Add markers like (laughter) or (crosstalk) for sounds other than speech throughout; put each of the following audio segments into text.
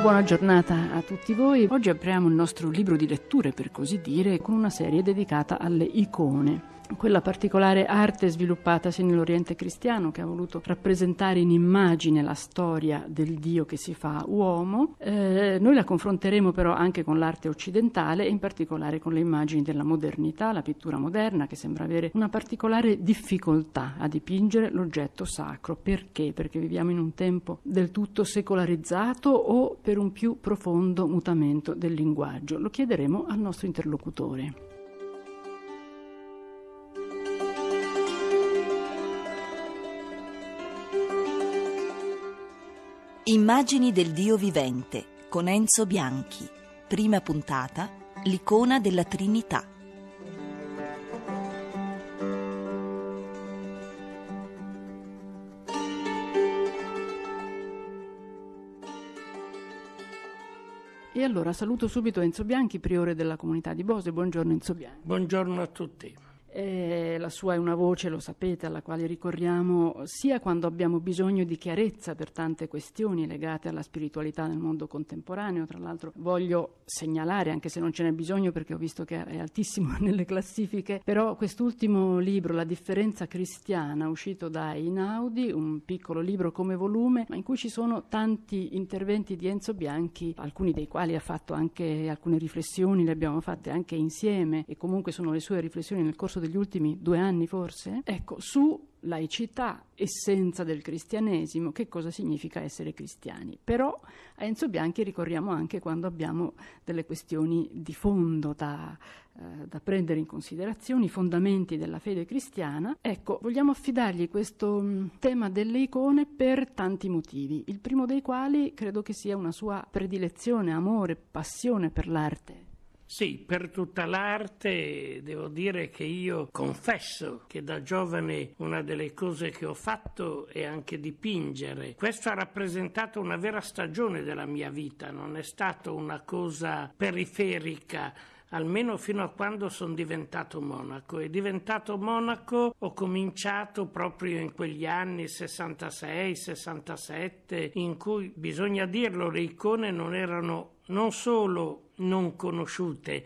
Buona giornata a tutti voi. Oggi apriamo il nostro libro di letture, per così dire, con una serie dedicata alle icone quella particolare arte sviluppatasi nell'Oriente cristiano che ha voluto rappresentare in immagine la storia del Dio che si fa uomo, eh, noi la confronteremo però anche con l'arte occidentale e in particolare con le immagini della modernità, la pittura moderna che sembra avere una particolare difficoltà a dipingere l'oggetto sacro. Perché? Perché viviamo in un tempo del tutto secolarizzato o per un più profondo mutamento del linguaggio. Lo chiederemo al nostro interlocutore. Immagini del Dio vivente con Enzo Bianchi. Prima puntata, l'icona della Trinità. E allora saluto subito Enzo Bianchi, priore della comunità di Bose. Buongiorno Enzo Bianchi. Buongiorno a tutti. Eh, la sua è una voce, lo sapete, alla quale ricorriamo sia quando abbiamo bisogno di chiarezza per tante questioni legate alla spiritualità nel mondo contemporaneo. Tra l'altro voglio segnalare, anche se non ce n'è bisogno perché ho visto che è altissimo (laughs) nelle classifiche, però quest'ultimo libro, La differenza cristiana, uscito da Inaudi, un piccolo libro come volume, ma in cui ci sono tanti interventi di Enzo Bianchi, alcuni dei quali ha fatto anche alcune riflessioni, le abbiamo fatte anche insieme e comunque sono le sue riflessioni nel corso corso degli ultimi due anni forse, ecco, su laicità, essenza del cristianesimo, che cosa significa essere cristiani. Però a Enzo Bianchi ricorriamo anche quando abbiamo delle questioni di fondo da, eh, da prendere in considerazione, i fondamenti della fede cristiana. Ecco, vogliamo affidargli questo mm, tema delle icone per tanti motivi, il primo dei quali credo che sia una sua predilezione, amore, passione per l'arte. Sì, per tutta l'arte devo dire che io confesso che da giovane una delle cose che ho fatto è anche dipingere. Questo ha rappresentato una vera stagione della mia vita, non è stata una cosa periferica almeno fino a quando sono diventato monaco. E diventato monaco ho cominciato proprio in quegli anni 66-67, in cui, bisogna dirlo, le icone non erano non solo non conosciute,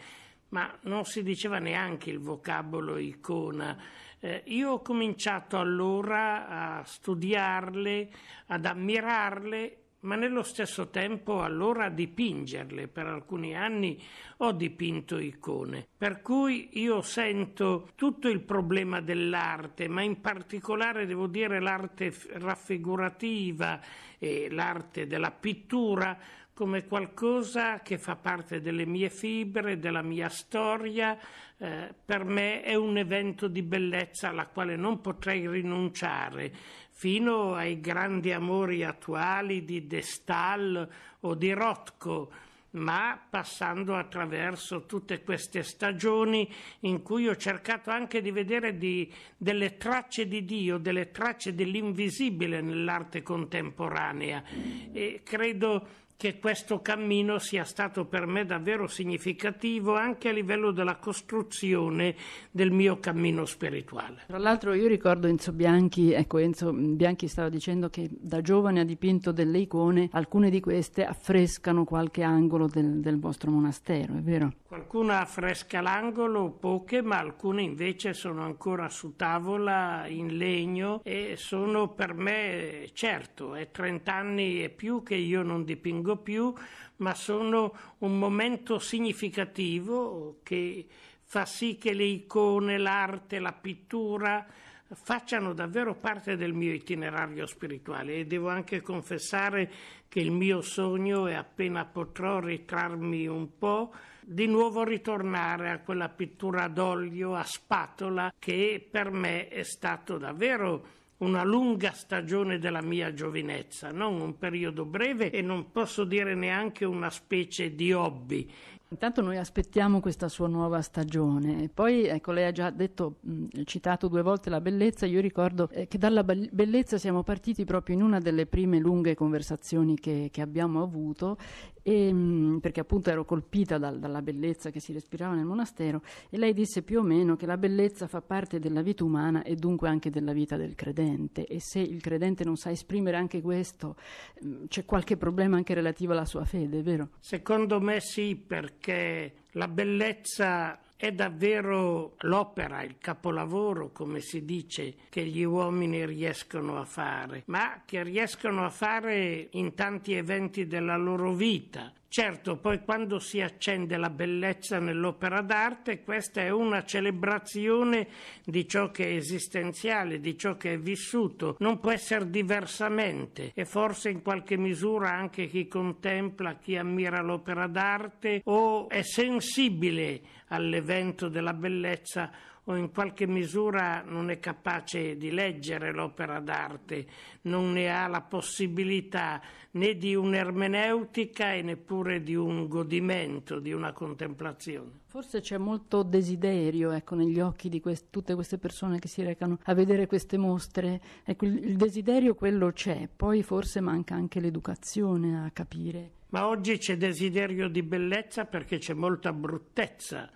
ma non si diceva neanche il vocabolo icona. Eh, io ho cominciato allora a studiarle, ad ammirarle ma nello stesso tempo allora a dipingerle. Per alcuni anni ho dipinto icone. Per cui io sento tutto il problema dell'arte, ma in particolare devo dire l'arte raffigurativa e l'arte della pittura come qualcosa che fa parte delle mie fibre, della mia storia, eh, per me è un evento di bellezza alla quale non potrei rinunciare, fino ai grandi amori attuali di De Stahl o di Rothko ma passando attraverso tutte queste stagioni in cui ho cercato anche di vedere di, delle tracce di Dio, delle tracce dell'invisibile nell'arte contemporanea e credo che questo cammino sia stato per me davvero significativo anche a livello della costruzione del mio cammino spirituale. Tra l'altro io ricordo Enzo Bianchi, ecco Enzo Bianchi stava dicendo che da giovane ha dipinto delle icone, alcune di queste affrescano qualche angolo del, del vostro monastero, è vero? Qualcuna affresca l'angolo, poche, ma alcune invece sono ancora su tavola in legno e sono per me, certo, è 30 anni e più che io non dipingo tengo più, ma sono un momento significativo che fa sì che le icone, l'arte, la pittura facciano davvero parte del mio itinerario spirituale e devo anche confessare che il mio sogno è appena potrò ritrarmi un po' di nuovo ritornare a quella pittura d'olio a spatola che per me è stato davvero una lunga stagione della mia giovinezza, non un periodo breve e non posso dire neanche una specie di hobby, Intanto noi aspettiamo questa sua nuova stagione. Poi, ecco, lei ha già detto, mh, citato due volte la bellezza. Io ricordo eh, che dalla bellezza siamo partiti proprio in una delle prime lunghe conversazioni che, che abbiamo avuto, e, perché appunto ero colpita dal, dalla bellezza che si respirava nel monastero. E lei disse più o meno che la bellezza fa parte della vita umana e dunque anche della vita del credente. E se il credente non sa esprimere anche questo, c'è qualche problema anche relativo alla sua fede, vero? Secondo me sì, perché perché la bellezza è davvero l'opera, il capolavoro, come si dice, che gli uomini riescono a fare, ma che riescono a fare in tanti eventi della loro vita, Certo, poi quando si accende la bellezza nell'opera d'arte, questa è una celebrazione di ciò che è esistenziale, di ciò che è vissuto, non può essere diversamente e forse in qualche misura anche chi contempla, chi ammira l'opera d'arte o è sensibile all'evento della bellezza o in qualche misura non è capace di leggere l'opera d'arte, non ne ha la possibilità né di un'ermeneutica e neppure di un godimento, di una contemplazione. Forse c'è molto desiderio ecco, negli occhi di quest- tutte queste persone che si recano a vedere queste mostre. Ecco, il desiderio quello c'è, poi forse manca anche l'educazione a capire. Ma oggi c'è desiderio di bellezza perché c'è molta bruttezza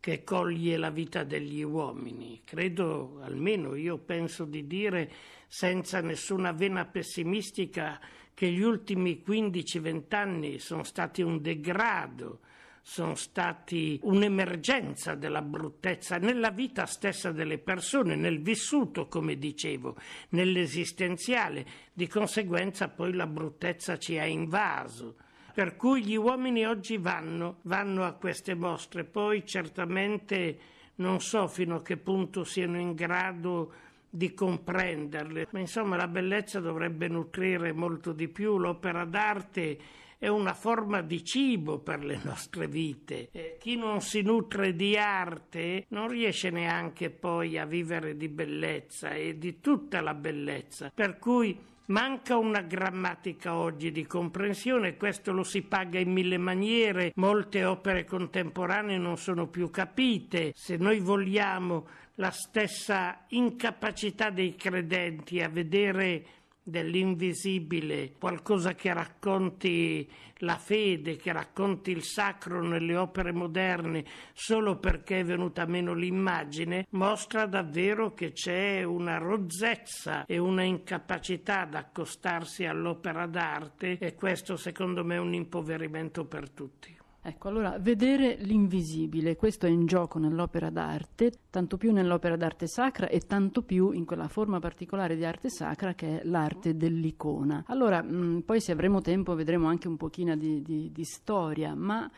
che coglie la vita degli uomini. Credo, almeno io penso di dire, senza nessuna vena pessimistica, che gli ultimi 15-20 anni sono stati un degrado, sono stati un'emergenza della bruttezza nella vita stessa delle persone, nel vissuto, come dicevo, nell'esistenziale. Di conseguenza poi la bruttezza ci ha invaso per cui gli uomini oggi vanno, vanno a queste mostre, poi certamente non so fino a che punto siano in grado di comprenderle, ma insomma la bellezza dovrebbe nutrire molto di più l'opera d'arte è una forma di cibo per le nostre vite. Eh, chi non si nutre di arte non riesce neanche poi a vivere di bellezza e di tutta la bellezza. Per cui Manca una grammatica oggi di comprensione, questo lo si paga in mille maniere, molte opere contemporanee non sono più capite. Se noi vogliamo la stessa incapacità dei credenti a vedere dell'invisibile, qualcosa che racconti la fede, che racconti il sacro nelle opere moderne solo perché è venuta meno l'immagine, mostra davvero che c'è una rozzezza e una incapacità ad accostarsi all'opera d'arte e questo secondo me è un impoverimento per tutti. Ecco, allora, vedere l'invisibile, questo è in gioco nell'opera d'arte, tanto più nell'opera d'arte sacra e tanto più in quella forma particolare di arte sacra che è l'arte dell'icona. Allora, mh, poi se avremo tempo vedremo anche un pochino di, di, di storia, ma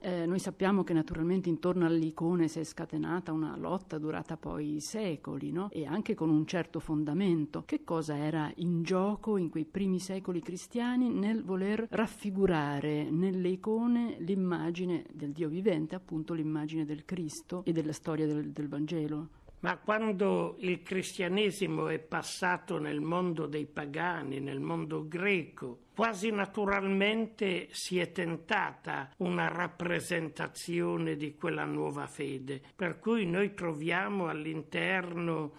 eh, noi sappiamo che naturalmente intorno all'icone si è scatenata una lotta durata poi secoli, no? e anche con un certo fondamento. Che cosa era in gioco in quei primi secoli cristiani nel voler raffigurare nelle icone l'immagine del Dio vivente, appunto l'immagine del Cristo e della storia del, del Vangelo? Ma quando il cristianesimo è passato nel mondo dei pagani, nel mondo greco, quasi naturalmente si è tentata una rappresentazione di quella nuova fede, per cui noi troviamo all'interno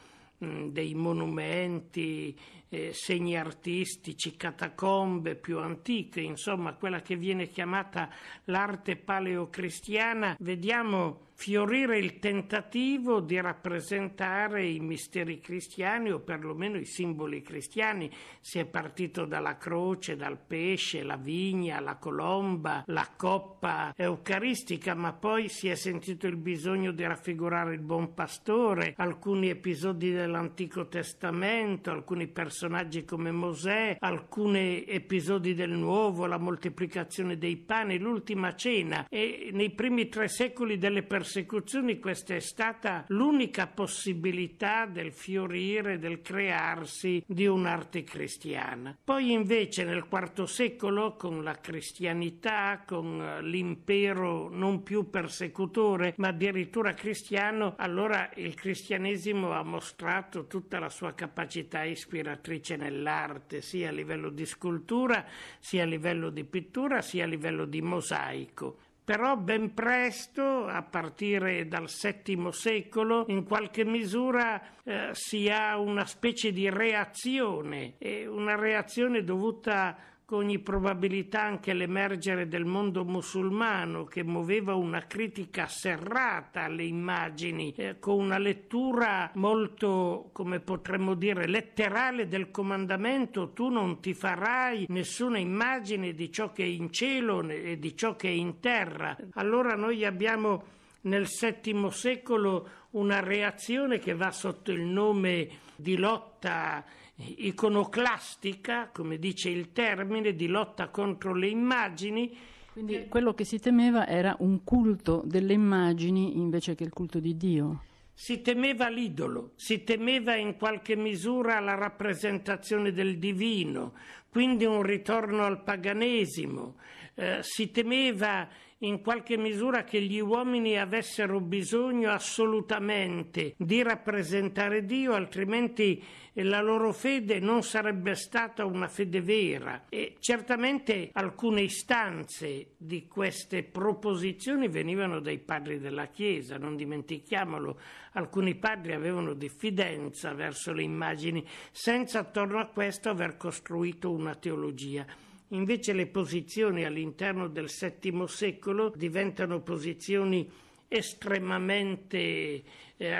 mm, dei monumenti, eh, segni artistici, catacombe più antiche, insomma quella che viene chiamata l'arte paleocristiana, vediamo fiorire il tentativo di rappresentare i misteri cristiani o perlomeno i simboli cristiani. Si è partito dalla croce, dal pesce, la vigna, la colomba, la coppa eucaristica, ma poi si è sentito il bisogno di raffigurare il buon pastore, alcuni episodi dell'Antico Testamento, alcuni personaggi come Mosè, alcuni episodi del Nuovo, la moltiplicazione dei pani, l'ultima cena e nei primi tre secoli delle persone persecuzioni questa è stata l'unica possibilità del fiorire, del crearsi di un'arte cristiana. Poi invece nel IV secolo con la cristianità, con eh, l'impero non più persecutore ma addirittura cristiano, allora il cristianesimo ha mostrato tutta la sua capacità ispiratrice nell'arte, sia a livello di scultura, sia a livello di pittura, sia a livello di mosaico però ben presto, a partire dal VII secolo, in qualche misura eh, si ha una specie di reazione, eh, una reazione dovuta con ogni probabilità anche l'emergere del mondo musulmano che muoveva una critica serrata alle immagini eh, con una lettura molto, come potremmo dire, letterale del comandamento tu non ti farai nessuna immagine di ciò che è in cielo e di ciò che è in terra. Allora noi abbiamo nel VII secolo una reazione che va sotto il nome di lotta iconoclastica, come dice il termine, di lotta contro le immagini. Quindi quello che si temeva era un culto delle immagini invece che il culto di Dio. Si temeva l'idolo, si temeva in qualche misura la rappresentazione del divino, quindi un ritorno al paganesimo, eh, si temeva in qualche misura che gli uomini avessero bisogno assolutamente di rappresentare Dio, altrimenti la loro fede non sarebbe stata una fede vera. E certamente alcune istanze di queste proposizioni venivano dai padri della Chiesa, non dimentichiamolo, alcuni padri avevano diffidenza verso le immagini, senza attorno a questo aver costruito una teologia. Invece le posizioni all'interno del VII secolo diventano posizioni estremamente eh,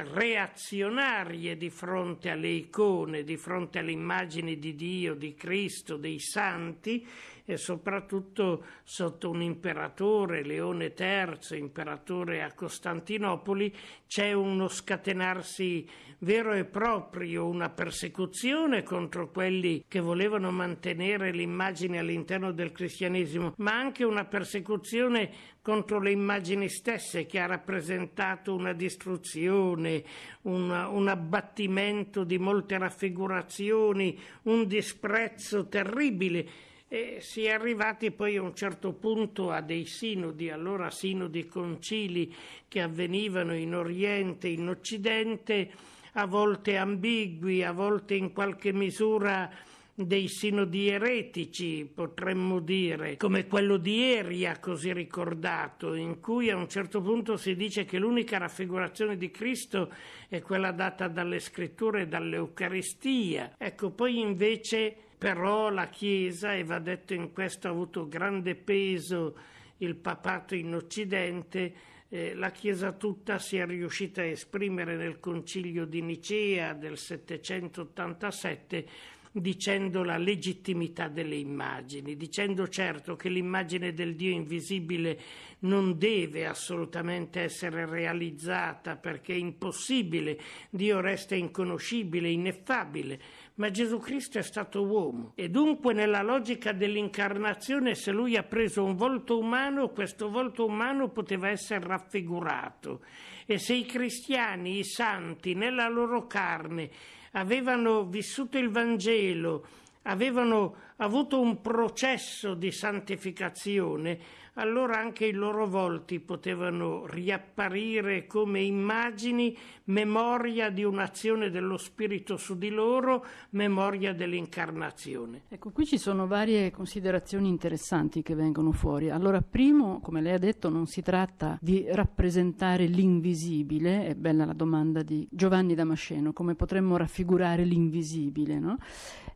reazionarie di fronte alle icone, di fronte alle immagini di Dio, di Cristo, dei santi e soprattutto sotto un imperatore, Leone III, imperatore a Costantinopoli, c'è uno scatenarsi vero e proprio, una persecuzione contro quelli che volevano mantenere l'immagine all'interno del cristianesimo, ma anche una persecuzione contro le immagini stesse che ha rappresentato una distruzione, una, un abbattimento di molte raffigurazioni, un disprezzo terribile e si è arrivati poi a un certo punto a dei sinodi, allora sinodi concili che avvenivano in Oriente, in Occidente, a volte ambigui, a volte in qualche misura dei sinodi eretici, potremmo dire, come quello di Eria, così ricordato, in cui a un certo punto si dice che l'unica raffigurazione di Cristo è quella data dalle scritture e dall'Eucaristia. Ecco, poi invece però la Chiesa, e va detto in questo ha avuto grande peso il papato in Occidente, eh, la Chiesa tutta si è riuscita a esprimere nel concilio di Nicea del 787 dicendo la legittimità delle immagini, dicendo certo che l'immagine del Dio invisibile non deve assolutamente essere realizzata perché è impossibile, Dio resta inconoscibile, ineffabile, ma Gesù Cristo è stato uomo e dunque nella logica dell'incarnazione se lui ha preso un volto umano, questo volto umano poteva essere raffigurato e se i cristiani, i santi, nella loro carne avevano vissuto il Vangelo, avevano avuto un processo di santificazione, allora anche i loro volti potevano riapparire come immagini, memoria di un'azione dello Spirito su di loro, memoria dell'incarnazione. Ecco, qui ci sono varie considerazioni interessanti che vengono fuori. Allora, primo, come lei ha detto, non si tratta di rappresentare l'invisibile, è bella la domanda di Giovanni Damasceno, come potremmo raffigurare l'invisibile, no?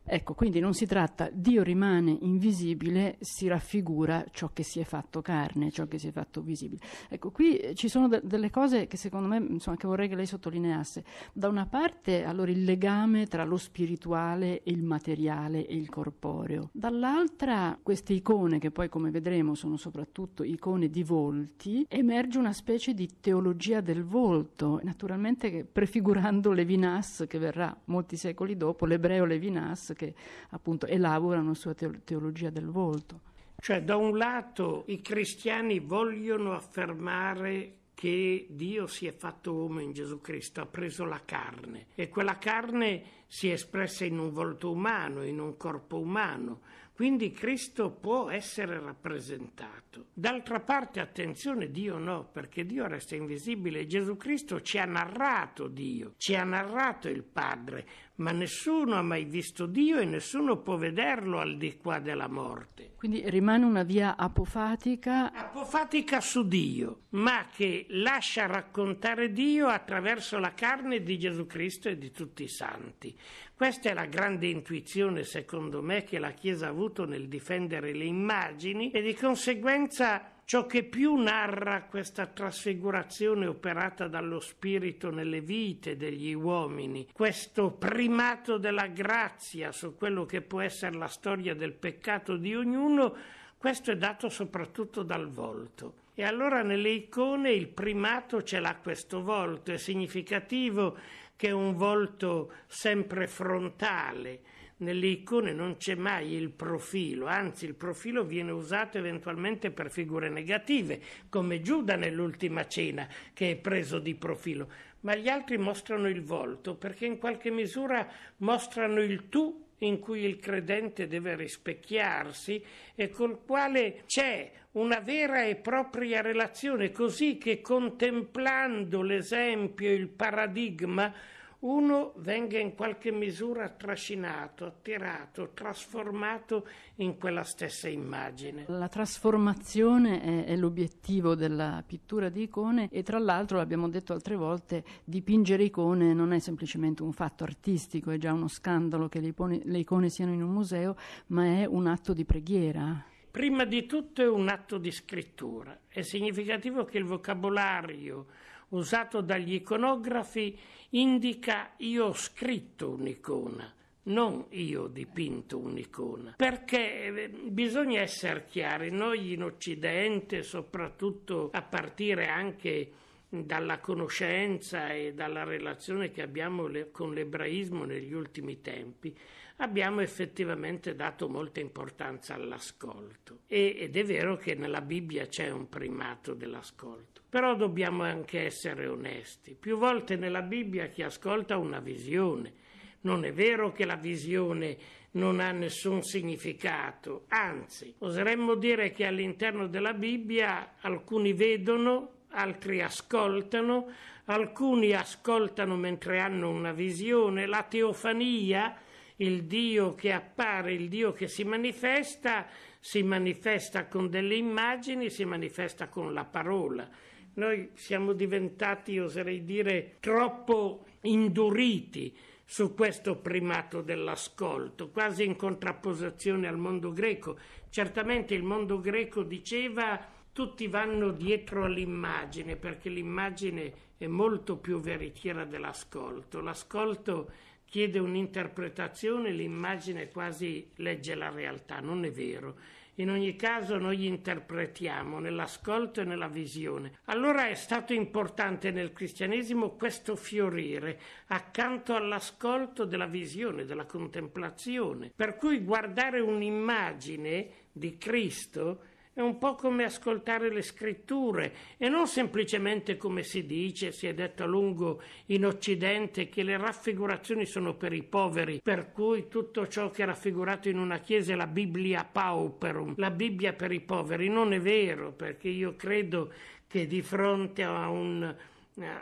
Ecco, quindi non si tratta Dio rimane invisibile, si raffigura ciò che si è fatto fatto carne, ciò che si è fatto visibile. Ecco, qui eh, ci sono de- delle cose che secondo me, insomma, che vorrei che lei sottolineasse. Da una parte, allora, il legame tra lo spirituale e il materiale e il corporeo. Dall'altra, queste icone, che poi come vedremo sono soprattutto icone di volti, emerge una specie di teologia del volto, naturalmente prefigurando Levinas che verrà molti secoli dopo, l'ebreo Levinas che appunto elabora una sua teologia del volto. Cioè, da un lato i cristiani vogliono affermare che Dio si è fatto uomo in Gesù Cristo, ha preso la carne e quella carne si è espressa in un volto umano, in un corpo umano, quindi Cristo può essere rappresentato. D'altra parte, attenzione, Dio no, perché Dio resta invisibile. Gesù Cristo ci ha narrato Dio, ci ha narrato il Padre, ma nessuno ha mai visto Dio e nessuno può vederlo al di qua della morte. Quindi rimane una via apofatica. Apofatica su Dio, ma che lascia raccontare Dio attraverso la carne di Gesù Cristo e di tutti i santi. Questa è la grande intuizione, secondo me, che la Chiesa ha avuto nel difendere le immagini e di conseguenza Ciò che più narra questa trasfigurazione operata dallo spirito nelle vite degli uomini, questo primato della grazia su quello che può essere la storia del peccato di ognuno, questo è dato soprattutto dal volto. E allora nelle icone il primato ce l'ha questo volto, è significativo che è un volto sempre frontale, nelle icone non c'è mai il profilo, anzi il profilo viene usato eventualmente per figure negative, come Giuda nell'ultima cena che è preso di profilo, ma gli altri mostrano il volto perché in qualche misura mostrano il tu in cui il credente deve rispecchiarsi e col quale c'è una vera e propria relazione, così che contemplando l'esempio, il paradigma, uno venga in qualche misura trascinato, attirato, trasformato in quella stessa immagine. La trasformazione è, è l'obiettivo della pittura di icone e tra l'altro, l'abbiamo detto altre volte, dipingere icone non è semplicemente un fatto artistico, è già uno scandalo che le icone, le icone siano in un museo, ma è un atto di preghiera. Prima di tutto è un atto di scrittura. È significativo che il vocabolario usato dagli iconografi indica io ho scritto un'icona, non io ho dipinto un'icona. Perché eh, bisogna essere chiari, noi in Occidente, soprattutto a partire anche dalla conoscenza e dalla relazione che abbiamo con l'ebraismo negli ultimi tempi, abbiamo effettivamente dato molta importanza all'ascolto e, ed è vero che nella Bibbia c'è un primato dell'ascolto, però dobbiamo anche essere onesti. Più volte nella Bibbia chi ascolta ha una visione, non è vero che la visione non ha nessun significato, anzi, oseremmo dire che all'interno della Bibbia alcuni vedono, altri ascoltano, alcuni ascoltano mentre hanno una visione, la teofania il Dio che appare, il Dio che si manifesta, si manifesta con delle immagini, si manifesta con la parola. Noi siamo diventati, oserei dire, troppo induriti su questo primato dell'ascolto, quasi in contrapposizione al mondo greco. Certamente il mondo greco diceva tutti vanno dietro all'immagine perché l'immagine è molto più veritiera dell'ascolto. L'ascolto chiede un'interpretazione, l'immagine quasi legge la realtà, non è vero. In ogni caso noi interpretiamo nell'ascolto e nella visione. Allora è stato importante nel cristianesimo questo fiorire accanto all'ascolto della visione, della contemplazione. Per cui guardare un'immagine di Cristo è un po' come ascoltare le scritture e non semplicemente come si dice, si è detto a lungo in Occidente che le raffigurazioni sono per i poveri, per cui tutto ciò che è raffigurato in una chiesa è la Bibbia pauperum, la Bibbia per i poveri. Non è vero, perché io credo che di fronte a un,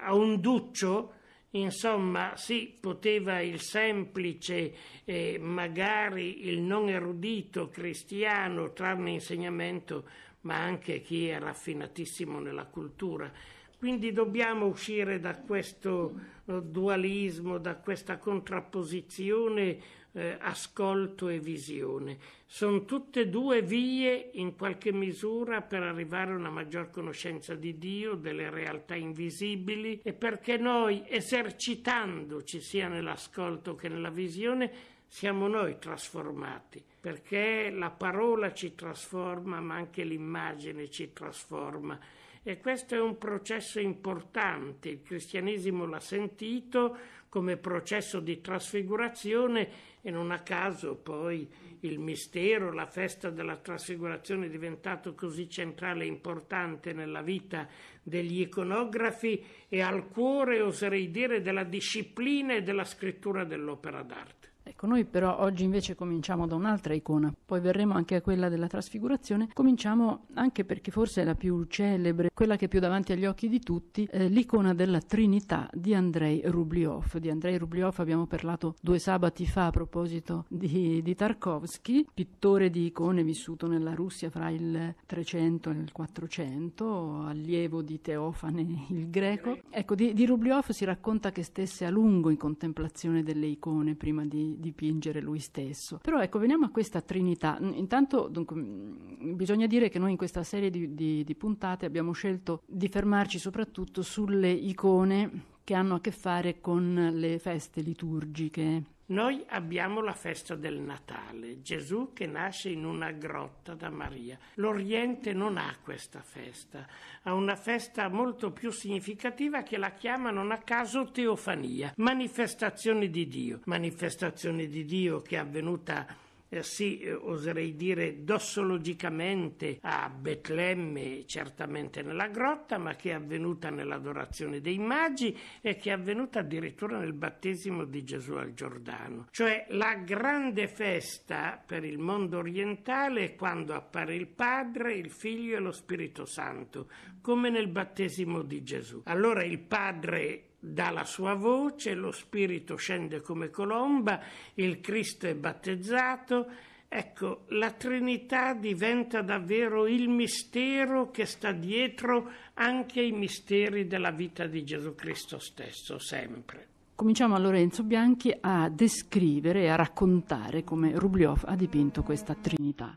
a un duccio Insomma, sì, poteva il semplice e eh, magari il non erudito cristiano trarne insegnamento, ma anche chi è raffinatissimo nella cultura. Quindi dobbiamo uscire da questo eh, dualismo, da questa contrapposizione eh, ascolto e visione. Sono tutte due vie in qualche misura per arrivare a una maggior conoscenza di Dio, delle realtà invisibili e perché noi esercitandoci sia nell'ascolto che nella visione siamo noi trasformati, perché la parola ci trasforma, ma anche l'immagine ci trasforma. E questo è un processo importante, il cristianesimo l'ha sentito, come processo di trasfigurazione e non a caso poi il mistero, la festa della trasfigurazione è diventato così centrale e importante nella vita degli iconografi e al cuore, oserei dire, della disciplina e della scrittura dell'opera d'arte. Ecco, noi però oggi invece cominciamo da un'altra icona, poi verremo anche a quella della trasfigurazione, cominciamo anche perché forse è la più celebre, quella che è più davanti agli occhi di tutti, eh, l'icona della Trinità di Andrei Rublioff. Di Andrei Rublioff abbiamo parlato due sabati fa a proposito di, di Tarkovsky, pittore di icone vissuto nella Russia fra il 300 e il 400, allievo di Teofane il greco. Ecco, di, di Rubliov si racconta che stesse a lungo in contemplazione delle icone prima di dipingere lui stesso. Però ecco, veniamo a questa trinità. Intanto dunque, mm, bisogna dire che noi in questa serie di, di, di puntate abbiamo scelto di fermarci soprattutto sulle icone che hanno a che fare con le feste liturgiche noi abbiamo la festa del Natale, Gesù che nasce in una grotta da Maria. L'Oriente non ha questa festa, ha una festa molto più significativa che la chiama non a caso teofania, manifestazione di Dio, manifestazione di Dio che è avvenuta eh, sì, eh, oserei dire dossologicamente a Betlemme, certamente nella grotta, ma che è avvenuta nell'adorazione dei magi e che è avvenuta addirittura nel battesimo di Gesù al Giordano. Cioè la grande festa per il mondo orientale è quando appare il Padre, il Figlio e lo Spirito Santo, come nel battesimo di Gesù. Allora il Padre dalla sua voce, lo spirito scende come colomba, il Cristo è battezzato. Ecco, la Trinità diventa davvero il mistero che sta dietro anche ai misteri della vita di Gesù Cristo stesso, sempre. Cominciamo a Lorenzo Bianchi a descrivere e a raccontare come Rublioff ha dipinto questa Trinità.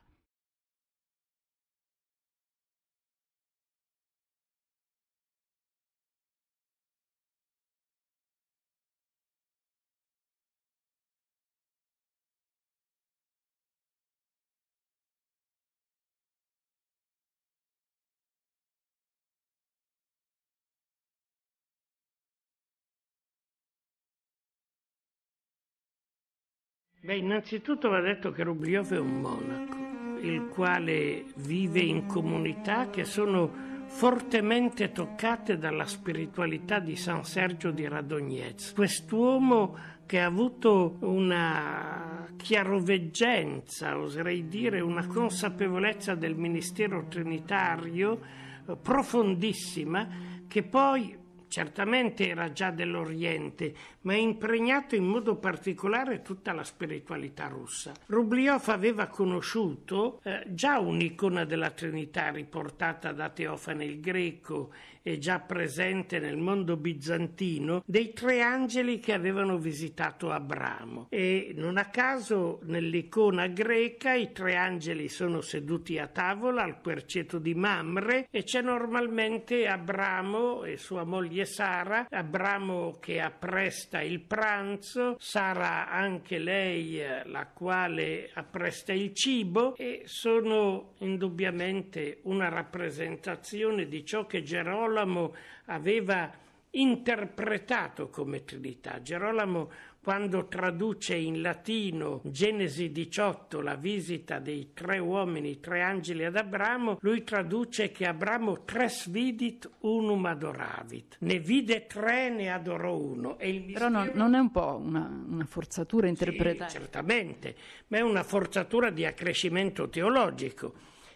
Beh, innanzitutto va detto che Rubliov è un monaco, il quale vive in comunità che sono fortemente toccate dalla spiritualità di San Sergio di Radognez. Quest'uomo che ha avuto una chiaroveggenza, oserei dire una consapevolezza del ministero trinitario eh, profondissima, che poi certamente era già dell'Oriente, ma impregnato in modo particolare tutta la spiritualità russa. Rubliov aveva conosciuto eh, già un'icona della Trinità riportata da Teofane il Greco e già presente nel mondo bizantino dei tre angeli che avevano visitato Abramo e non a caso nell'icona greca i tre angeli sono seduti a tavola al querceto di Mamre e c'è normalmente Abramo e sua moglie Sara, Abramo che appresta il pranzo, Sara anche lei la quale appresta il cibo e sono indubbiamente una rappresentazione di ciò che Gerolamo Gerolamo aveva interpretato come Trinità. Gerolamo, quando traduce in latino Genesi 18, la visita dei tre uomini, tre angeli ad Abramo, lui traduce che Abramo tres vidit unum adoravit. Ne vide tre, ne adorò uno. Mistero... Però no, non è un po' una, una forzatura interpretativa? Sì, certamente, ma è una forzatura di accrescimento teologico.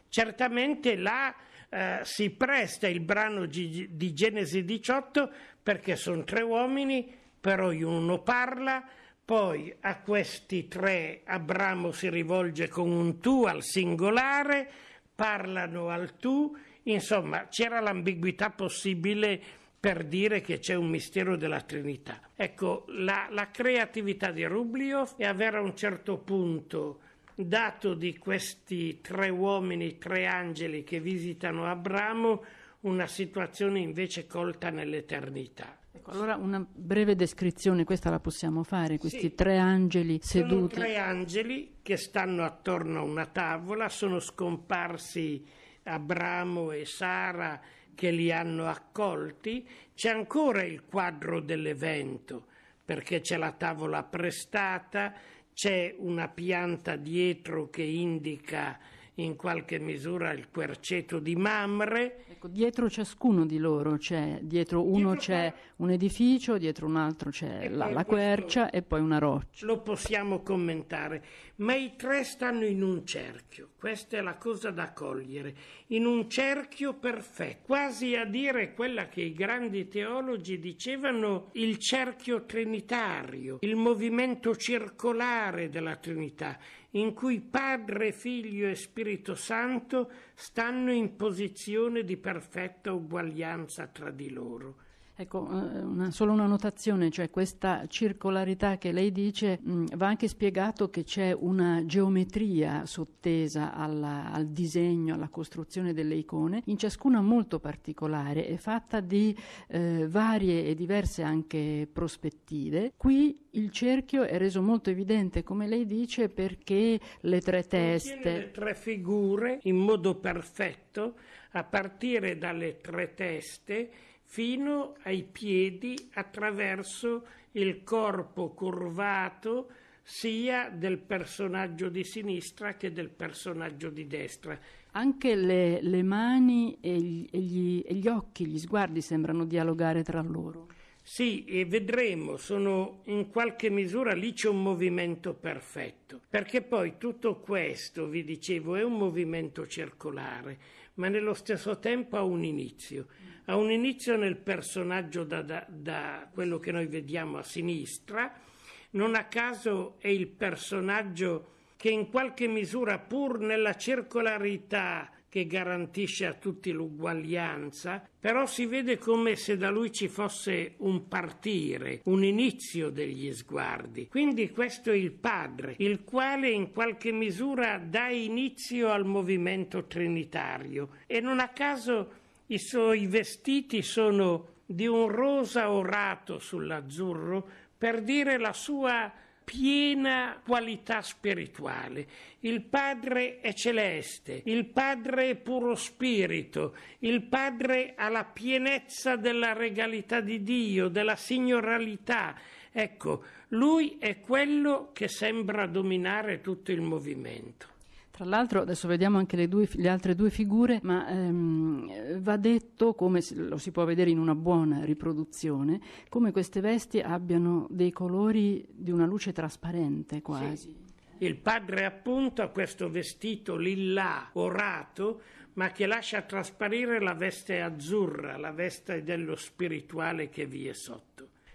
Certamente là eh, si presta il brano di Genesi 18 perché sono tre uomini, però ognuno parla, poi a questi tre Abramo si rivolge con un tu al singolare, parlano al tu, insomma c'era l'ambiguità possibile per dire che c'è un mistero della Trinità. Ecco, la, la creatività di Rublioff è avere a un certo punto dato di questi tre uomini, tre angeli che visitano Abramo, una situazione invece colta nell'eternità. Ecco, allora una breve descrizione, questa la possiamo fare, questi sì, tre angeli seduti. Sono tre angeli che stanno attorno a una tavola, sono scomparsi Abramo e Sara che li hanno accolti, c'è ancora il quadro dell'evento, perché c'è la tavola prestata, c'è una pianta dietro che indica in qualche misura il querceto di Mamre. Ecco, dietro ciascuno di loro c'è, dietro uno dietro c'è qua... un edificio, dietro un altro c'è e la, la quercia e poi una roccia. Lo possiamo commentare, ma i tre stanno in un cerchio, questa è la cosa da cogliere, in un cerchio perfetto, quasi a dire quella che i grandi teologi dicevano il cerchio trinitario, il movimento circolare della Trinità in cui Padre, Figlio e Spirito Santo stanno in posizione di perfetta uguaglianza tra di loro. Ecco, eh, una, solo una notazione, cioè questa circolarità che lei dice, mh, mm, va anche spiegato che c'è una geometria sottesa alla, al disegno, alla costruzione delle icone, in ciascuna molto particolare è fatta di eh, varie e diverse anche prospettive. Qui il cerchio è reso molto evidente, come lei dice, perché le tre teste... Le tre figure in modo perfetto, a partire dalle tre teste fino ai piedi attraverso il corpo curvato sia del personaggio di sinistra che del personaggio di destra. Anche le, le mani e gli, e, gli, e gli, occhi, gli sguardi sembrano dialogare tra loro. Sì, e vedremo, sono in qualche misura lì c'è un movimento perfetto, perché poi tutto questo, vi dicevo, è un movimento circolare, ma nello stesso tempo ha un inizio. Ha un inizio nel personaggio da, da, da quello che noi vediamo a sinistra, non a caso è il personaggio che in qualche misura pur nella circolarità che garantisce a tutti l'uguaglianza, però si vede come se da lui ci fosse un partire, un inizio degli sguardi. Quindi questo è il padre, il quale in qualche misura dà inizio al movimento trinitario e non a caso i suoi vestiti sono di un rosa orato sull'azzurro per dire la sua piena qualità spirituale. Il Padre è celeste, il Padre è puro spirito, il Padre ha la pienezza della regalità di Dio, della signoralità. Ecco, lui è quello che sembra dominare tutto il movimento. Tra l'altro adesso vediamo anche le, due, le altre due figure, ma ehm, va detto, come lo si può vedere in una buona riproduzione, come queste vesti abbiano dei colori di una luce trasparente quasi. Sì. Il padre appunto ha questo vestito lilla orato, ma che lascia trasparire la veste azzurra, la veste dello spirituale che vi è sotto.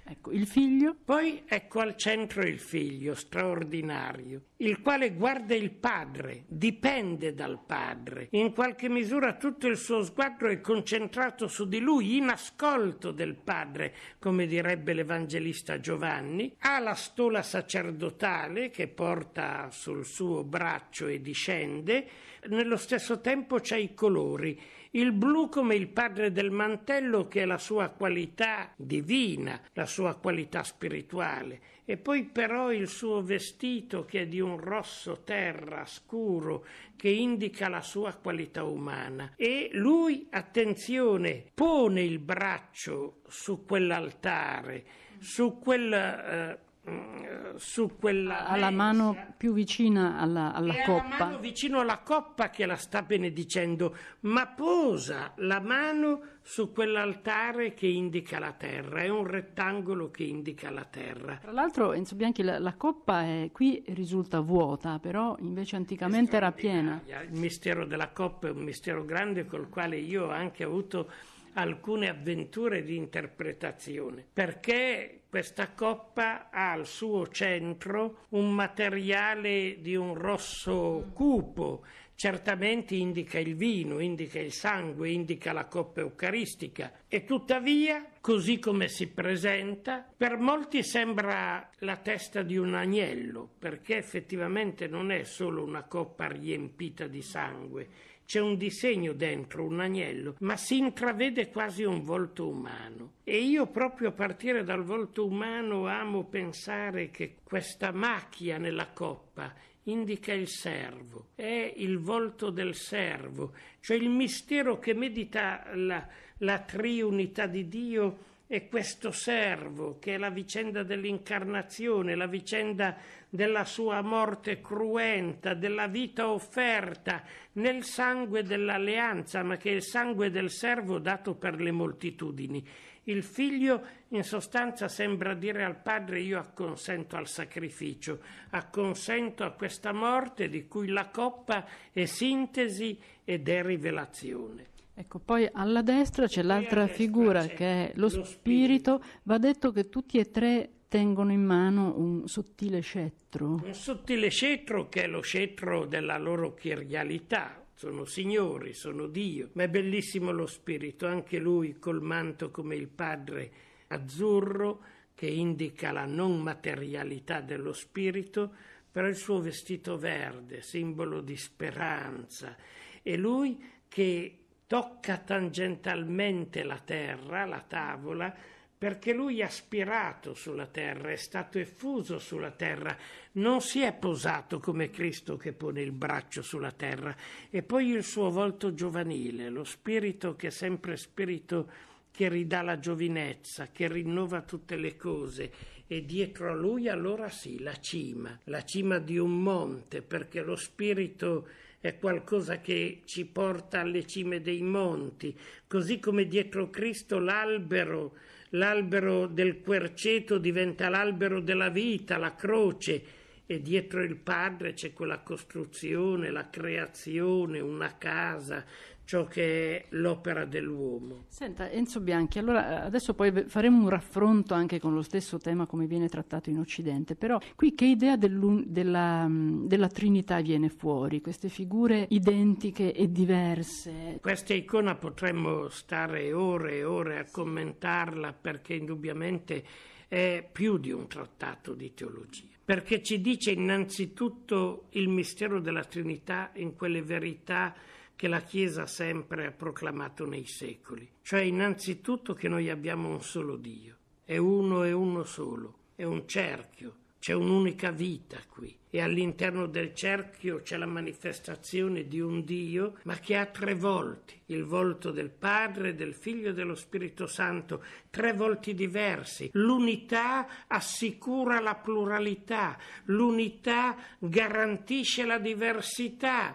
Ecco, il figlio? Poi ecco al centro il figlio straordinario, il quale guarda il padre, dipende dal padre. In qualche misura tutto il suo sguardo è concentrato su di lui, in ascolto del padre, come direbbe l'evangelista Giovanni. Ha la stola sacerdotale che porta sul suo braccio e discende, nello stesso tempo c'è i colori il blu come il padre del mantello che è la sua qualità divina, la sua qualità spirituale, e poi però il suo vestito che è di un rosso terra scuro che indica la sua qualità umana. E lui, attenzione, pone il braccio su quell'altare, su quel eh, Mm, su quella alla mano più vicina alla, alla coppa alla mano vicino alla coppa che la sta benedicendo ma posa la mano su quell'altare che indica la terra è un rettangolo che indica la terra tra l'altro Enzo Bianchi la, la coppa è, qui risulta vuota però invece anticamente era piena esatto, il mistero della coppa è un mistero grande col quale io ho anche avuto alcune avventure di interpretazione, perché questa coppa ha al suo centro un materiale di un rosso cupo, certamente indica il vino, indica il sangue, indica la coppa eucaristica e tuttavia, così come si presenta, per molti sembra la testa di un agnello, perché effettivamente non è solo una coppa riempita di sangue, c'è un disegno dentro, un agnello, ma si intravede quasi un volto umano. E io proprio a partire dal volto umano amo pensare che questa macchia nella coppa indica il servo, è il volto del servo, cioè il mistero che medita la, la triunità di Dio e questo servo, che è la vicenda dell'incarnazione, la vicenda della sua morte cruenta, della vita offerta nel sangue dell'alleanza, ma che è il sangue del servo dato per le moltitudini. Il figlio in sostanza sembra dire al padre io acconsento al sacrificio, acconsento a questa morte di cui la coppa è sintesi ed è rivelazione. Ecco, poi alla destra c'è l'altra figura che è lo spirito. Va detto che tutti e tre tengono in mano un sottile scettro. Un sottile scettro che è lo scettro della loro chirialità, sono signori, sono Dio, ma è bellissimo lo spirito, anche lui col manto come il padre azzurro che indica la non materialità dello spirito, però il suo vestito verde, simbolo di speranza, e lui che tocca tangentalmente la terra, la tavola, perché lui ha spirato sulla terra, è stato effuso sulla terra, non si è posato come Cristo che pone il braccio sulla terra. E poi il suo volto giovanile, lo spirito che è sempre spirito che ridà la giovinezza, che rinnova tutte le cose e dietro a lui allora sì la cima, la cima di un monte, perché lo spirito è qualcosa che ci porta alle cime dei monti, così come dietro Cristo l'albero, l'albero del querceto diventa l'albero della vita, la croce, e dietro il Padre c'è quella costruzione, la creazione, una casa, ciò che è l'opera dell'uomo. Senta, Enzo Bianchi, allora eh, adesso poi faremo un raffronto anche con lo stesso tema come viene trattato in Occidente, però qui che idea della, mm, della, Trinità viene fuori? Queste figure identiche e diverse? Questa icona potremmo stare ore e ore a commentarla perché indubbiamente è più di un trattato di teologia, perché ci dice innanzitutto il mistero della Trinità in quelle verità che la Chiesa sempre ha proclamato nei secoli, cioè innanzitutto che noi abbiamo un solo Dio, è uno e uno solo, è un cerchio, c'è un'unica vita qui e all'interno del cerchio c'è la manifestazione di un Dio, ma che ha tre volti, il volto del Padre, del Figlio e dello Spirito Santo, tre volti diversi. L'unità assicura la pluralità, l'unità garantisce la diversità.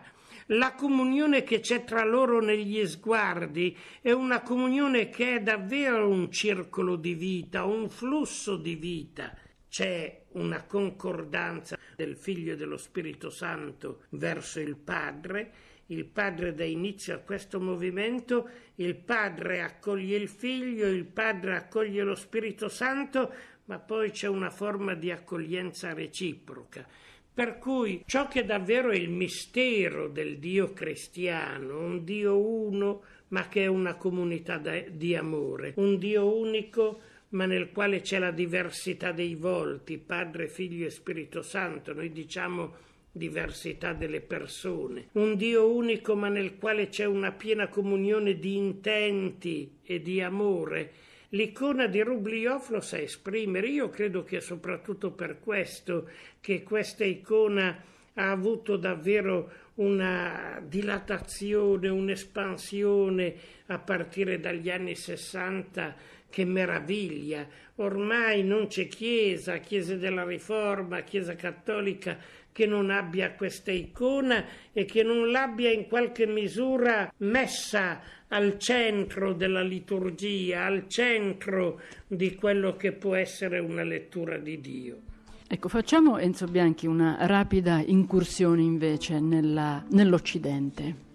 La comunione che c'è tra loro negli sguardi è una comunione che è davvero un circolo di vita, un flusso di vita. C'è una concordanza del Figlio e dello Spirito Santo verso il Padre il padre dà inizio a questo movimento, il padre accoglie il figlio, il padre accoglie lo Spirito Santo, ma poi c'è una forma di accoglienza reciproca. Per cui ciò che davvero è il mistero del Dio cristiano, un Dio uno ma che è una comunità di amore, un Dio unico ma nel quale c'è la diversità dei volti, Padre, Figlio e Spirito Santo, noi diciamo diversità delle persone, un Dio unico ma nel quale c'è una piena comunione di intenti e di amore L'icona di Rubliov lo sa esprimere, io credo che è soprattutto per questo che questa icona ha avuto davvero una dilatazione, un'espansione a partire dagli anni 60 che meraviglia. Ormai non c'è chiesa, chiesa della Riforma, chiesa cattolica che non abbia questa icona e che non l'abbia in qualche misura messa al centro della liturgia, al centro di quello che può essere una lettura di Dio. Ecco, facciamo Enzo Bianchi una rapida incursione invece nella, nell'Occidente.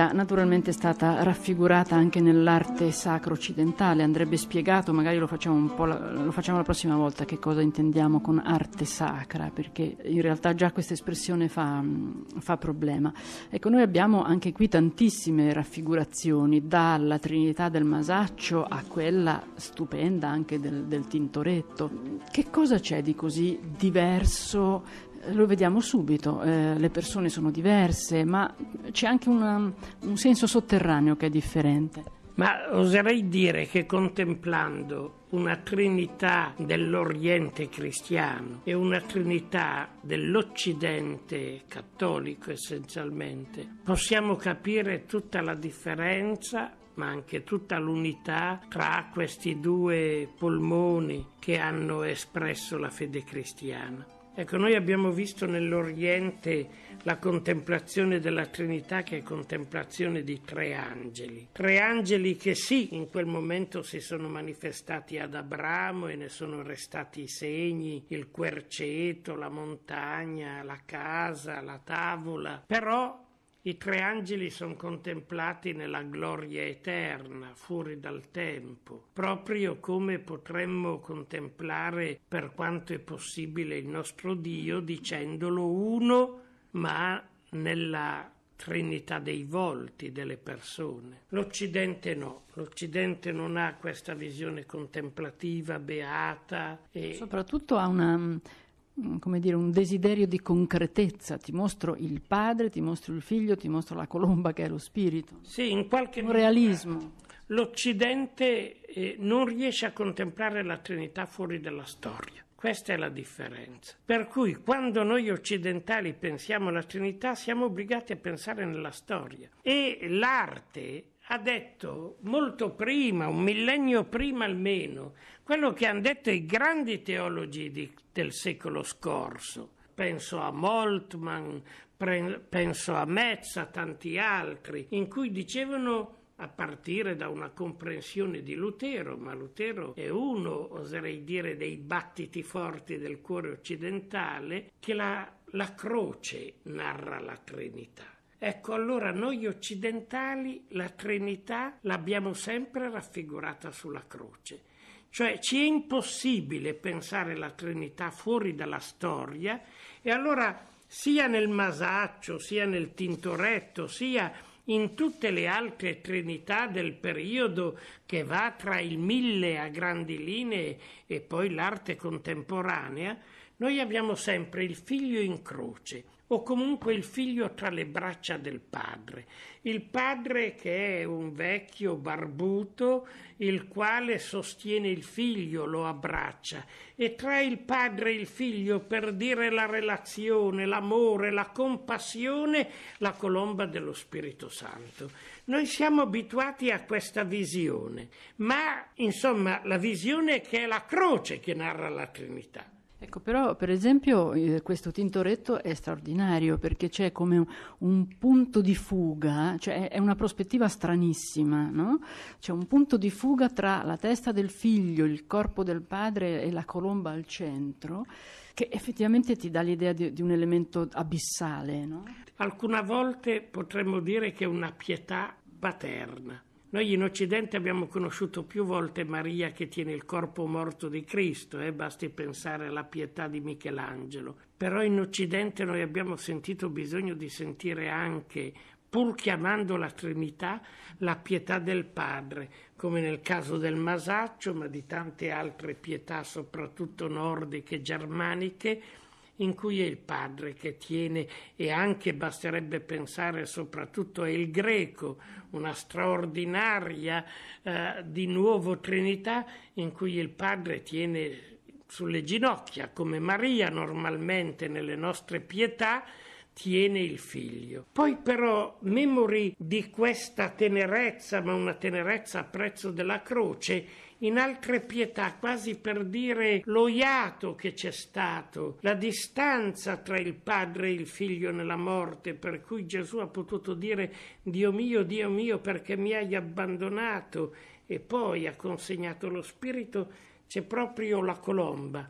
Afrodita naturalmente è stata raffigurata anche nell'arte sacro occidentale, andrebbe spiegato, magari lo facciamo, la, lo facciamo, la, prossima volta, che cosa intendiamo con arte sacra, perché in realtà già questa espressione fa, mm, fa problema. Ecco, noi abbiamo anche qui tantissime raffigurazioni, dalla Trinità del Masaccio a quella stupenda anche del, del Tintoretto. Che cosa c'è di così diverso lo vediamo subito, eh, le persone sono diverse, ma c'è anche una, un senso sotterraneo che è differente. Ma oserei dire che contemplando una trinità dell'Oriente cristiano e una trinità dell'Occidente cattolico essenzialmente, possiamo capire tutta la differenza ma anche tutta l'unità tra questi due polmoni che hanno espresso la fede cristiana. Ecco, noi abbiamo visto nell'Oriente la contemplazione della Trinità che è contemplazione di tre angeli. Tre angeli che sì, in quel momento si sono manifestati ad Abramo e ne sono restati i segni, il querceto, la montagna, la casa, la tavola, però i tre angeli sono contemplati nella gloria eterna, fuori dal tempo, proprio come potremmo contemplare per quanto è possibile il nostro Dio dicendolo uno, ma nella trinità dei volti delle persone. L'Occidente no, l'Occidente non ha questa visione contemplativa, beata e... Soprattutto ha una Mm, come dire, un desiderio di concretezza. Ti mostro il padre, ti mostro il figlio, ti mostro la colomba che è lo spirito. Sì, in qualche modo. un realismo. L'Occidente eh, non riesce a contemplare la Trinità fuori dalla storia. Questa è la differenza. Per cui quando noi occidentali pensiamo alla Trinità siamo obbligati a pensare nella storia e l'arte ha detto molto prima, un millennio prima almeno, quello che hanno detto i grandi teologi di, del secolo scorso. Penso a Moltmann, pre, penso a Metz, a tanti altri, in cui dicevano a partire da una comprensione di Lutero, ma Lutero è uno, oserei dire, dei battiti forti del cuore occidentale, che la, la croce narra la Trinità. Ecco allora noi occidentali la Trinità l'abbiamo sempre raffigurata sulla croce. Cioè ci è impossibile pensare la Trinità fuori dalla storia e allora sia nel Masaccio, sia nel Tintoretto, sia in tutte le altre trinità del periodo che va tra il mille a grandi linee e poi l'arte contemporanea, noi abbiamo sempre il figlio in croce, o comunque il figlio tra le braccia del padre. Il padre che è un vecchio barbuto, il quale sostiene il figlio, lo abbraccia. E tra il padre e il figlio, per dire la relazione, l'amore, la compassione, la colomba dello Spirito Santo. Noi siamo abituati a questa visione, ma insomma la visione che è la croce che narra la Trinità. Ecco, però per esempio eh, questo Tintoretto è straordinario perché c'è come un, un, punto di fuga, cioè è una prospettiva stranissima, no? C'è un punto di fuga tra la testa del figlio, il corpo del padre e la colomba al centro, che effettivamente ti dà l'idea di, di un elemento abissale, no? Alcune volte potremmo dire che è una pietà paterna noi in Occidente abbiamo conosciuto più volte Maria che tiene il corpo morto di Cristo, eh? basti pensare alla pietà di Michelangelo. Però in Occidente noi abbiamo sentito bisogno di sentire anche, pur chiamando la Trinità, la pietà del Padre, come nel caso del Masaccio, ma di tante altre pietà, soprattutto nordiche, germaniche, in cui è il padre che tiene e anche basterebbe pensare soprattutto è il greco, una straordinaria eh, di nuovo Trinità in cui il padre tiene sulle ginocchia, come Maria normalmente nelle nostre pietà, tiene il figlio. Poi però, memori di questa tenerezza, ma una tenerezza a prezzo della croce, in altre pietà, quasi per dire lo iato che c'è stato, la distanza tra il padre e il figlio nella morte, per cui Gesù ha potuto dire Dio mio, Dio mio, perché mi hai abbandonato e poi ha consegnato lo Spirito, c'è proprio la colomba,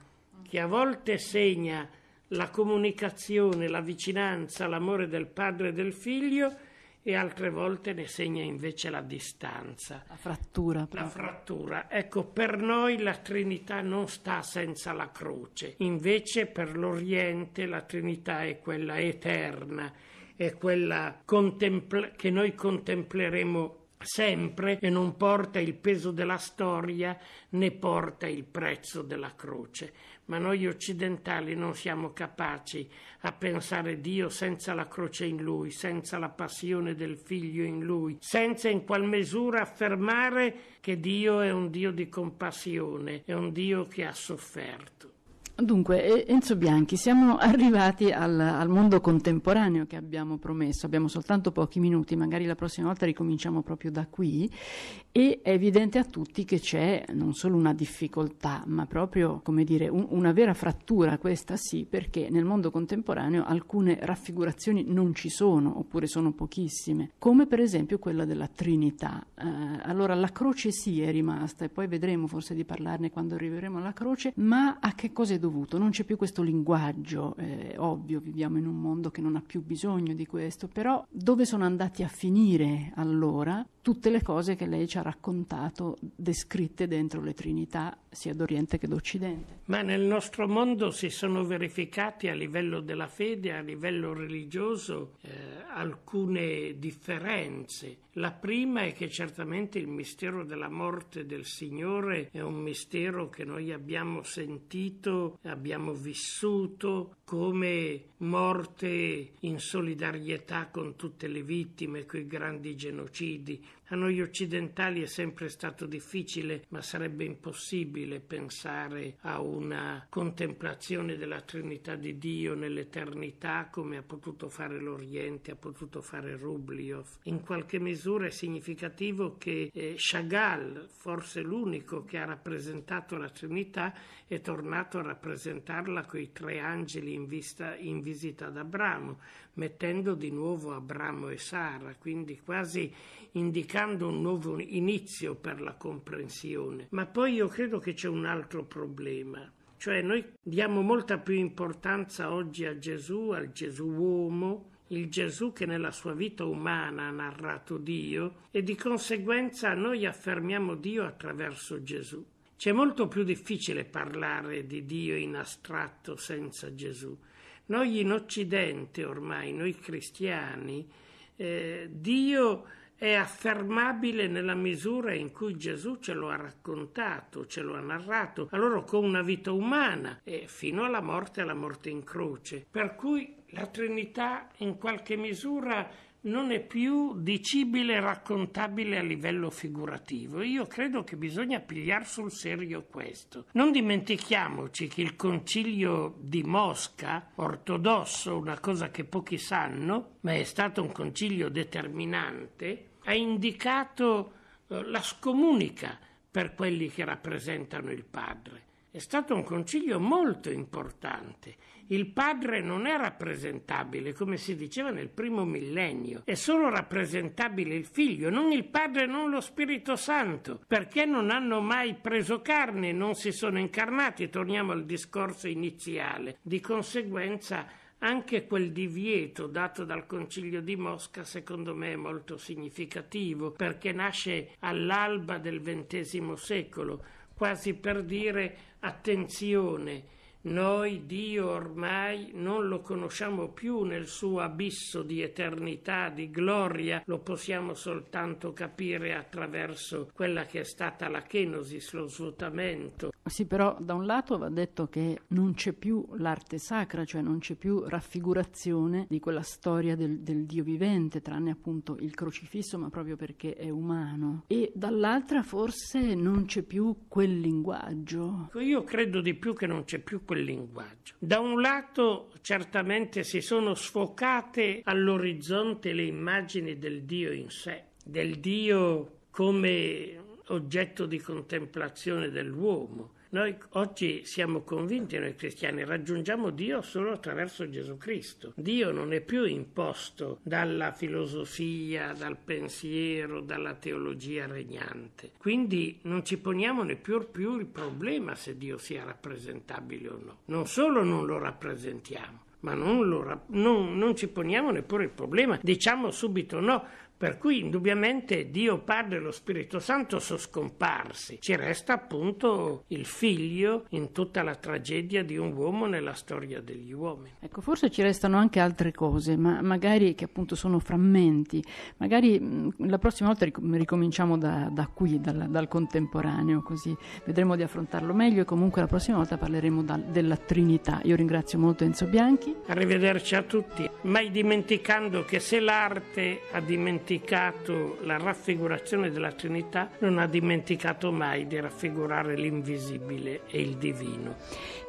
che a volte segna la comunicazione, la vicinanza, l'amore del padre e del figlio, e altre volte ne segna invece la distanza. La frattura. Proprio. La frattura. Ecco, per noi la Trinità non sta senza la croce, invece per l'Oriente la Trinità è quella eterna, è quella contempl- che noi contempleremo sempre e non porta il peso della storia né porta il prezzo della croce ma noi occidentali non siamo capaci a pensare Dio senza la croce in Lui, senza la passione del Figlio in Lui, senza in qual misura affermare che Dio è un Dio di compassione, è un Dio che ha sofferto. Dunque, Enzo Bianchi, siamo (laughs) arrivati al, al, mondo contemporaneo che abbiamo promesso, abbiamo soltanto pochi minuti, magari la prossima volta ricominciamo proprio da qui e è evidente a tutti che c'è non solo una difficoltà, ma proprio, come dire, un, una vera frattura, questa sì, perché nel mondo contemporaneo alcune raffigurazioni non ci sono oppure sono pochissime, come per esempio quella della Trinità. Eh, allora, la croce sì è rimasta e poi vedremo forse di parlarne quando arriveremo alla croce, ma a che cosa è dovuto? dovuto, non c'è più questo linguaggio, eh, ovvio, viviamo in un mondo che non ha più bisogno di questo, però dove sono andati a finire allora tutte le cose che lei ci ha raccontato, descritte dentro le Trinità, sia d'Oriente che d'Occidente? Ma nel nostro mondo si sono verificati a livello della fede, a livello religioso, eh, alcune differenze. La prima è che certamente il mistero della morte del Signore è un mistero che noi abbiamo sentito abbiamo vissuto come morte in solidarietà con tutte le vittime, quei grandi genocidi. A noi occidentali è sempre stato difficile, ma sarebbe impossibile pensare a una contemplazione della Trinità di Dio nell'eternità come ha potuto fare l'Oriente, ha potuto fare Rubliov. In qualche misura è significativo che eh, Chagall, forse l'unico che ha rappresentato la Trinità, è tornato a rappresentarla con i tre angeli in, vista, in visita ad Abramo, mettendo di nuovo Abramo e Sara, quindi quasi indicando un nuovo inizio per la comprensione. Ma poi io credo che c'è un altro problema. Cioè noi diamo molta più importanza oggi a Gesù, al Gesù uomo, il Gesù che nella sua vita umana ha narrato Dio e di conseguenza noi affermiamo Dio attraverso Gesù. C'è molto più difficile parlare di Dio in astratto senza Gesù. Noi in Occidente ormai, noi cristiani, eh, Dio è affermabile nella misura in cui Gesù ce lo ha raccontato, ce lo ha narrato, allora con una vita umana e fino alla morte, alla morte in croce. Per cui la Trinità in qualche misura non è più dicibile, raccontabile a livello figurativo. Io credo che bisogna pigliar sul serio questo. Non dimentichiamoci che il concilio di Mosca, ortodosso, una cosa che pochi sanno, ma è stato un concilio determinante, ha indicato eh, la scomunica per quelli che rappresentano il padre. È stato un concilio molto importante il padre non è rappresentabile, come si diceva nel primo millennio, è solo rappresentabile il figlio, non il padre, non lo Spirito Santo, perché non hanno mai preso carne, non si sono incarnati, torniamo al discorso iniziale. Di conseguenza anche quel divieto dato dal Concilio di Mosca secondo me è molto significativo perché nasce all'alba del XX secolo, quasi per dire attenzione, noi Dio ormai non lo conosciamo più nel suo abisso di eternità, di gloria, lo possiamo soltanto capire attraverso quella che è stata la kenosis, lo svuotamento. Sì, però da un lato va detto che non c'è più l'arte sacra, cioè non c'è più raffigurazione di quella storia del, del Dio vivente, tranne appunto il crocifisso, ma proprio perché è umano. E dall'altra forse non c'è più quel linguaggio. Ecco, io credo di più che non c'è più quel quel linguaggio. Da un lato, certamente si sono sfocate all'orizzonte le immagini del Dio in sé, del Dio come oggetto di contemplazione dell'uomo, noi oggi siamo convinti, noi cristiani, raggiungiamo Dio solo attraverso Gesù Cristo. Dio non è più imposto dalla filosofia, dal pensiero, dalla teologia regnante. Quindi non ci poniamo neppure più il problema se Dio sia rappresentabile o no. Non solo non lo rappresentiamo, ma non, lo, non, non, ci poniamo neppure il problema, diciamo subito no, per cui indubbiamente Dio Padre e lo Spirito Santo sono scomparsi, ci resta appunto il figlio in tutta la tragedia di un uomo nella storia degli uomini. Ecco, forse ci restano anche altre cose, ma magari che appunto sono frammenti, magari mm, la prossima volta ricominciamo da, da qui, dal, dal, contemporaneo, così vedremo di affrontarlo meglio e comunque la prossima volta parleremo da, della Trinità. Io ringrazio molto Enzo Bianchi. Arrivederci a tutti, mai dimenticando che se l'arte ha dimenticato dimenticato la raffigurazione della Trinità, non ha dimenticato mai di raffigurare l'invisibile e il divino.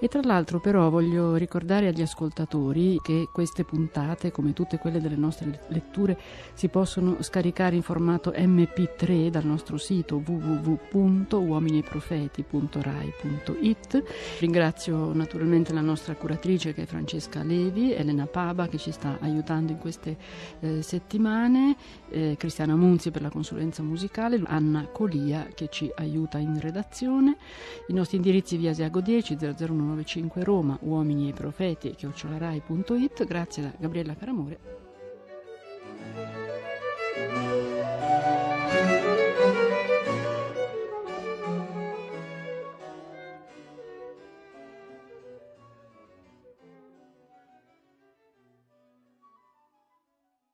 E tra l'altro però voglio ricordare agli ascoltatori che queste puntate, come tutte quelle delle nostre letture, si possono scaricare in formato mp3 dal nostro sito www.uominiprofeti.rai.it. Ringrazio naturalmente la nostra curatrice che è Francesca Levi, Elena Paba che ci sta aiutando in queste eh, settimane eh, Cristiana Munzi per la consulenza musicale, Anna Colia che ci aiuta in redazione. I nostri indirizzi via Asiago 10 00195 Roma, uomini e profeti, chiocciolarai.it. Grazie da Gabriella Caramore.